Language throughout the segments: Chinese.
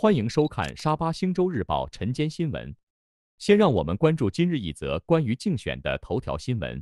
欢迎收看沙巴星洲日报晨间新闻。先让我们关注今日一则关于竞选的头条新闻。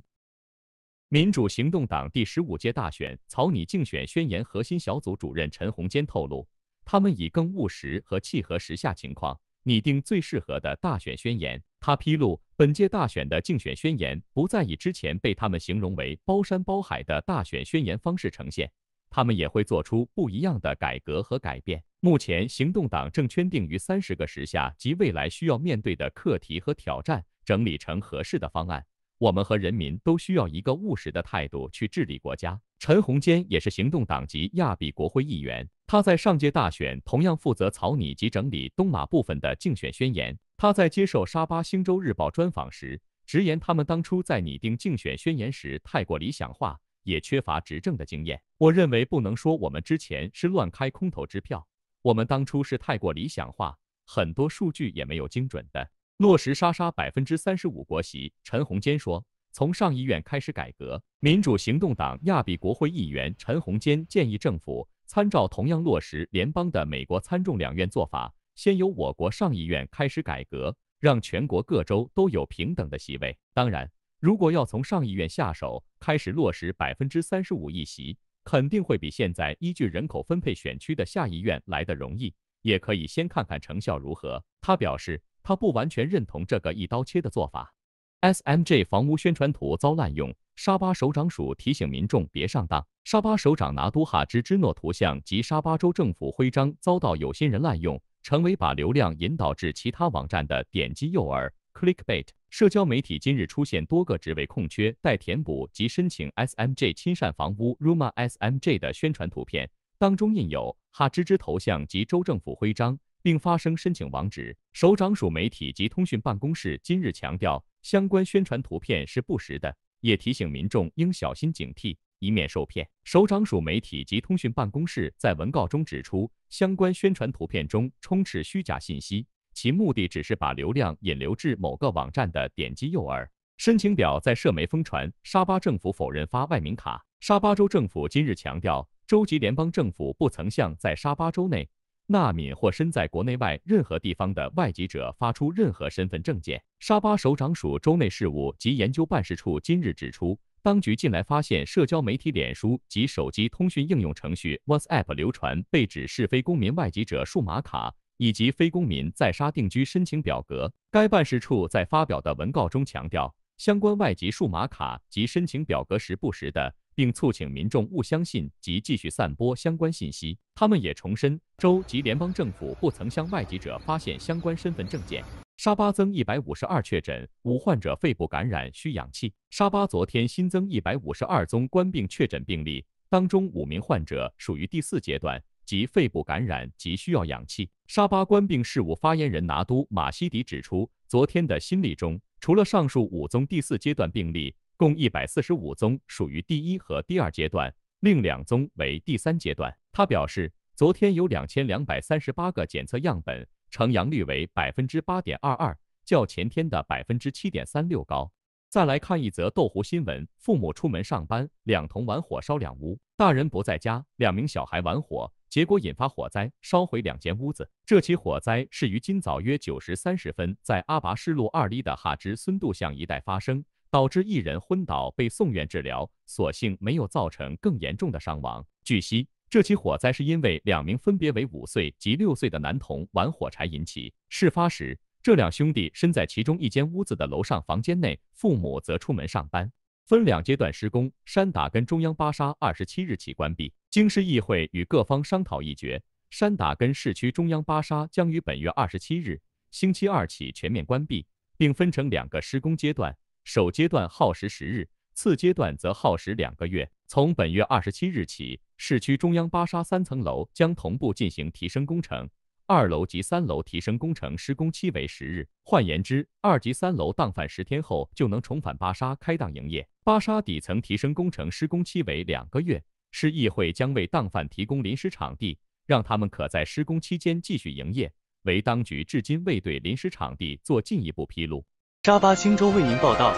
民主行动党第十五届大选草拟竞选宣言核心小组主任陈洪坚透露，他们以更务实和契合时下情况拟定最适合的大选宣言。他披露，本届大选的竞选宣言不再以之前被他们形容为“包山包海”的大选宣言方式呈现，他们也会做出不一样的改革和改变。目前，行动党正圈定于三十个时下及未来需要面对的课题和挑战，整理成合适的方案。我们和人民都需要一个务实的态度去治理国家。陈洪坚也是行动党籍亚庇国会议员，他在上届大选同样负责草拟及整理东马部分的竞选宣言。他在接受沙巴星洲日报专访时直言，他们当初在拟定竞选宣言时太过理想化，也缺乏执政的经验。我认为不能说我们之前是乱开空头支票。我们当初是太过理想化，很多数据也没有精准的落实。莎莎百分之三十五国席，陈洪坚说，从上议院开始改革。民主行动党亚比国会议员陈洪坚建议政府参照同样落实联邦的美国参众两院做法，先由我国上议院开始改革，让全国各州都有平等的席位。当然，如果要从上议院下手，开始落实百分之三十五议席。肯定会比现在依据人口分配选区的下议院来的容易，也可以先看看成效如何。他表示，他不完全认同这个一刀切的做法。S M J 房屋宣传图遭滥用，沙巴首长署提醒民众别上当。沙巴首长拿督哈芝芝诺图像及沙巴州政府徽章遭到有心人滥用，成为把流量引导至其他网站的点击诱饵 （clickbait）。社交媒体今日出现多个职位空缺待填补及申请 SMJ 亲善房屋 Ruma SMJ 的宣传图片，当中印有哈芝芝头像及州政府徽章，并发声申请网址。首长署媒体及通讯办公室今日强调，相关宣传图片是不实的，也提醒民众应小心警惕，以免受骗。首长署媒体及通讯办公室在文告中指出，相关宣传图片中充斥虚假信息。其目的只是把流量引流至某个网站的点击诱饵。申请表在社媒疯传，沙巴政府否认发外名卡。沙巴州政府今日强调，州级联邦政府不曾向在沙巴州内纳敏或身在国内外任何地方的外籍者发出任何身份证件。沙巴首长署州内事务及研究办事处今日指出，当局近来发现社交媒体脸书及手机通讯应用程序 WhatsApp 流传被指是非公民外籍者数码卡。以及非公民在沙定居申请表格。该办事处在发表的文告中强调，相关外籍数码卡及申请表格时不时的，并促请民众勿相信及继续散播相关信息。他们也重申，州及联邦政府不曾向外籍者发现相关身份证件。沙巴增一百五十二确诊，五患者肺部感染需氧气。沙巴昨天新增一百五十二宗冠病确诊病例，当中五名患者属于第四阶段。及肺部感染及需要氧气。沙巴官病事务发言人拿都马西迪指出，昨天的新例中，除了上述五宗第四阶段病例，共一百四十五宗属于第一和第二阶段，另两宗为第三阶段。他表示，昨天有两千两百三十八个检测样本呈阳率为百分之八点二二，较前天的百分之七点三六高。再来看一则斗湖新闻：父母出门上班，两童玩火烧两屋。大人不在家，两名小孩玩火，结果引发火灾，烧毁两间屋子。这起火灾是于今早约九时三十分，在阿拔市路二里的哈芝孙渡巷一带发生，导致一人昏倒被送院治疗，所幸没有造成更严重的伤亡。据悉，这起火灾是因为两名分别为五岁及六岁的男童玩火柴引起。事发时。这两兄弟身在其中一间屋子的楼上房间内，父母则出门上班。分两阶段施工，山打跟中央巴沙二十七日起关闭。京师议会与各方商讨一决，山打跟市区中央巴沙将于本月二十七日（星期二）起全面关闭，并分成两个施工阶段，首阶段耗时十日，次阶段则耗时两个月。从本月二十七日起，市区中央巴沙三层楼将同步进行提升工程。二楼及三楼提升工程施工期为十日，换言之，二及三楼档贩十天后就能重返巴沙开档营业。巴沙底层提升工程施工期为两个月，市议会将为档贩提供临时场地，让他们可在施工期间继续营业。为当局至今未对临时场地做进一步披露。扎巴新州为您报道。